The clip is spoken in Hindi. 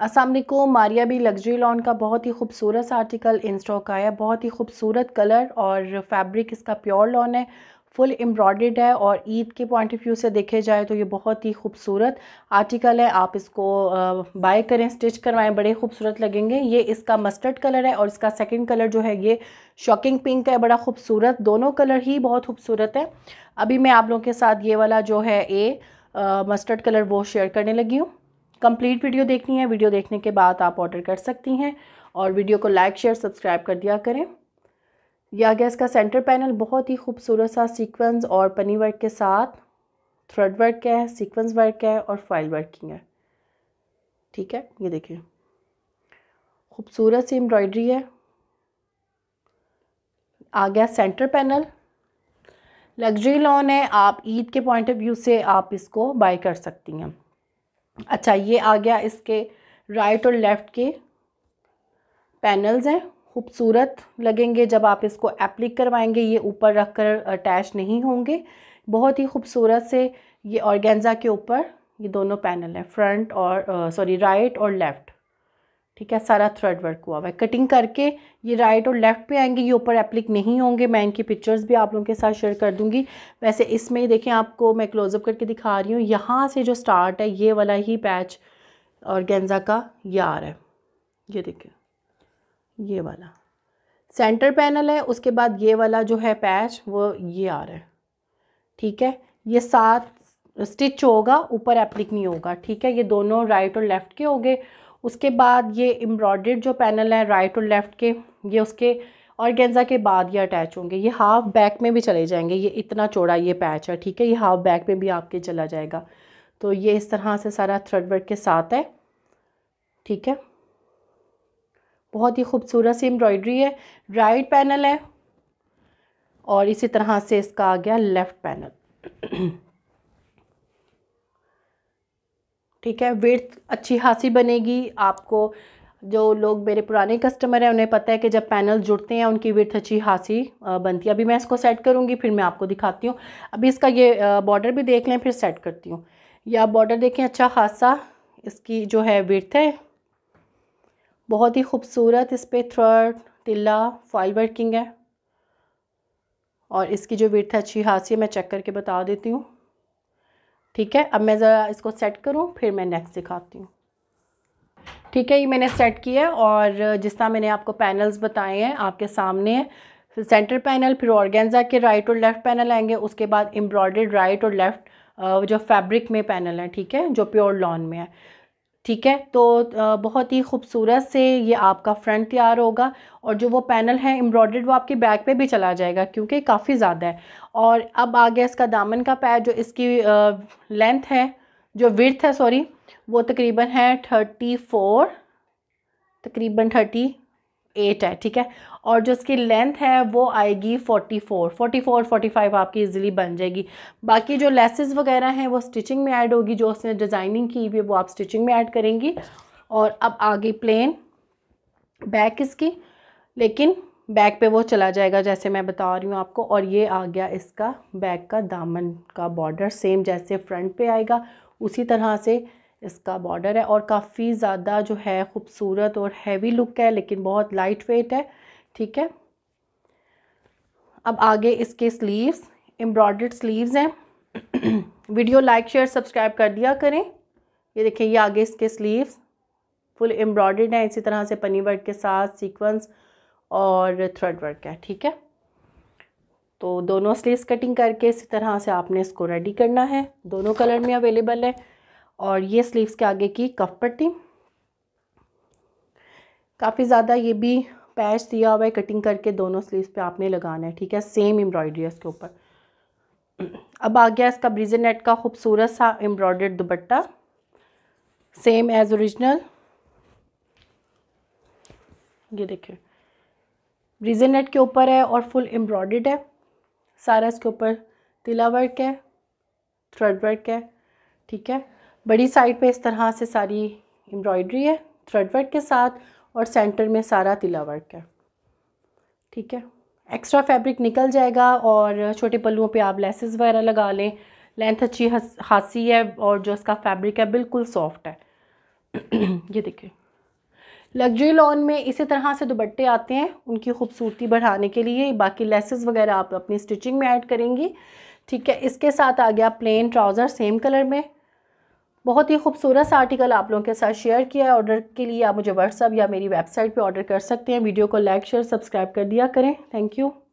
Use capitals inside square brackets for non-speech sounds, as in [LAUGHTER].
असलम मारिया भी लग्जरी लॉन का बहुत ही खूबसूरत सा आर्टिकल इन स्टॉक आया बहुत ही खूबसूरत कलर और फैब्रिक इसका प्योर लॉन है फुल एम्ब्रॉयड है और ईद के पॉइंट ऑफ व्यू से देखे जाए तो ये बहुत ही खूबसूरत आर्टिकल है आप इसको बाय करें स्टिच करवाएं बड़े खूबसूरत लगेंगे ये इसका मस्टर्ड कलर है और इसका सेकंड कलर जो है ये शॉकिंग पिंक है बड़ा खूबसूरत दोनों कलर ही बहुत खूबसूरत है अभी मैं आप लोगों के साथ ये वाला जो है ए मस्टर्ड कलर वो शेयर करने लगी हूँ कंप्लीट वीडियो देखनी है वीडियो देखने के बाद आप ऑर्डर कर सकती हैं और वीडियो को लाइक शेयर सब्सक्राइब कर दिया करें या गैस का सेंटर पैनल बहुत ही खूबसूरत सा सीक्वेंस और पनी वर्क के साथ थ्रेड वर्क है सीक्वेंस वर्क है और फाइल वर्किंग है ठीक है ये देखिए खूबसूरत सी एम्ब्रॉयडरी है आ गया सेंटर पैनल लग्जरी लॉन है आप ईद के पॉइंट ऑफ व्यू से आप इसको बाय कर सकती हैं अच्छा ये आ गया इसके राइट और लेफ़्ट के पैनल्स हैं खूबसूरत लगेंगे जब आप इसको एप्लिक करवाएंगे ये ऊपर रख कर अटैच नहीं होंगे बहुत ही खूबसूरत से ये ऑर्गेंजा के ऊपर ये दोनों पैनल हैं फ्रंट और सॉरी राइट और लेफ़्ट ठीक है सारा थ्रेड वर्क हुआ हुआ है कटिंग करके ये राइट और लेफ़्ट पे आएंगे ये ऊपर एप्लिक नहीं होंगे मैं इनकी पिक्चर्स भी आप लोगों के साथ शेयर कर दूंगी वैसे इसमें देखें आपको मैं क्लोजअप करके दिखा रही हूँ यहाँ से जो स्टार्ट है ये वाला ही पैच और गेंजा का ये आ रहा है ये देखिए ये वाला सेंटर पैनल है उसके बाद ये वाला जो है पैच वो ये आ रहा है ठीक है ये सात स्टिच होगा ऊपर एप्लिक नहीं होगा ठीक है ये दोनों राइट और लेफ़्ट के होंगे उसके बाद ये एम्ब्रॉयड जो पैनल है राइट और लेफ़्ट के ये उसके और गेंजा के बाद ये अटैच होंगे ये हाफ़ बैक में भी चले जाएंगे ये इतना चौड़ा ये पैच है ठीक है ये हाफ़ बैक में भी आपके चला जाएगा तो ये इस तरह से सारा थ्रेड वर्क के साथ है ठीक है बहुत ही खूबसूरत सी एम्ब्रॉयड्री है राइट पैनल है और इसी तरह से इसका आ गया लेफ़्ट पैनल ठीक है वेट अच्छी खासी बनेगी आपको जो लोग मेरे पुराने कस्टमर हैं उन्हें पता है कि जब पैनल जुड़ते हैं उनकी विर्थ अच्छी खासी बनती है अभी मैं इसको सेट करूँगी फिर मैं आपको दिखाती हूँ अभी इसका ये बॉर्डर भी देख लें फिर सेट करती हूँ या बॉर्डर देखें अच्छा खासा इसकी जो है विर्थ है बहुत ही खूबसूरत इस पर थ्रड तिल्ला फॉल वर्किंग है और इसकी जो विर्थ है अच्छी खासी है मैं चेक करके बता देती हूँ ठीक है अब मैं ज़रा इसको सेट करूँ फिर मैं नेक्स्ट दिखाती हूँ ठीक है ये मैंने सेट किया है और जिस तरह मैंने आपको पैनल्स बताए हैं आपके सामने है सेंटर पैनल फिर ऑर्गेन्जा के राइट और लेफ़्ट पैनल आएंगे उसके बाद एम्ब्रॉयड राइट और लेफ़्ट जो फैब्रिक में पैनल है ठीक है जो प्योर लॉन में है ठीक है तो बहुत ही खूबसूरत से ये आपका फ्रंट तैयार होगा और जो वो पैनल है एम्ब्रॉयड वो आपके बैक पे भी चला जाएगा क्योंकि काफ़ी ज़्यादा है और अब आ गया इसका दामन का पैर जो इसकी लेंथ है जो विर्थ है सॉरी वो तकरीबन है थर्टी फोर तकरीबन थर्टी एट है ठीक है और जो इसकी लेंथ है वो आएगी forty four forty four forty five आपकी इजीली बन जाएगी बाकी जो लेसेस वगैरह हैं वो स्टिचिंग में ऐड होगी जो उसने डिज़ाइनिंग की हुई है वो आप स्टिचिंग में ऐड करेंगी और अब आगे प्लेन बैक इसकी लेकिन बैक पे वो चला जाएगा जैसे मैं बता रही हूँ आपको और ये आ गया इसका बैक का दामन का बॉर्डर सेम जैसे फ्रंट पे आएगा उसी तरह से इसका बॉर्डर है और काफ़ी ज़्यादा जो है ख़ूबसूरत और हैवी लुक है लेकिन बहुत लाइट वेट है ठीक है अब आगे इसके स्लीव्स एम्ब्रॉयड स्लीव्स हैं वीडियो लाइक शेयर सब्सक्राइब कर दिया करें ये देखिए ये आगे इसके स्लीव्स फुल एम्ब्रॉयड है इसी तरह से पनी वर्क के साथ सीक्वेंस और थ्रेड वर्क है ठीक है तो दोनों स्लीव्स कटिंग करके इसी तरह से आपने इसको रेडी करना है दोनों कलर में अवेलेबल है और ये स्लीव्स के आगे की कफ पट्टी काफ़ी ज़्यादा ये भी पैच दिया हुआ है कटिंग करके दोनों स्लीव्स पे आपने लगाना है ठीक है सेम एम्ब्रॉयडरी है इसके ऊपर अब आ गया इसका ब्रिजन नेट का खूबसूरत सा embroidered dupatta same as original ये देखिए ब्रिजन नेट के ऊपर है और फुल एम्ब्रॉयड है सारा इसके ऊपर तिला वर्क है थ्रेड वर्क है ठीक है बड़ी साइड पे इस तरह से सारी एम्ब्रॉयडरी है थ्रेड वर्क के साथ और सेंटर में सारा तिला वर्क है ठीक है एक्स्ट्रा फैब्रिक निकल जाएगा और छोटे पल्लुओं पे आप लेसेस वगैरह लगा लें लेंथ अच्छी खासी है और जो इसका फैब्रिक है बिल्कुल सॉफ्ट है [CLEARS THROAT] ये देखिए लग्जरी लॉन में इसी तरह से दुपट्टे आते हैं उनकी खूबसूरती बढ़ाने के लिए बाकी लेसेस वगैरह आप अपनी स्टिचिंग में ऐड करेंगी ठीक है इसके साथ आ गया प्लेन ट्राउज़र सेम कलर में बहुत ही खूबसूरत सा आर्टिकल आप लोगों के साथ शेयर किया है ऑर्डर के लिए आप मुझे व्हाट्सअप या मेरी वेबसाइट पर ऑर्डर कर सकते हैं वीडियो को लाइक शेयर सब्सक्राइब कर दिया करें थैंक यू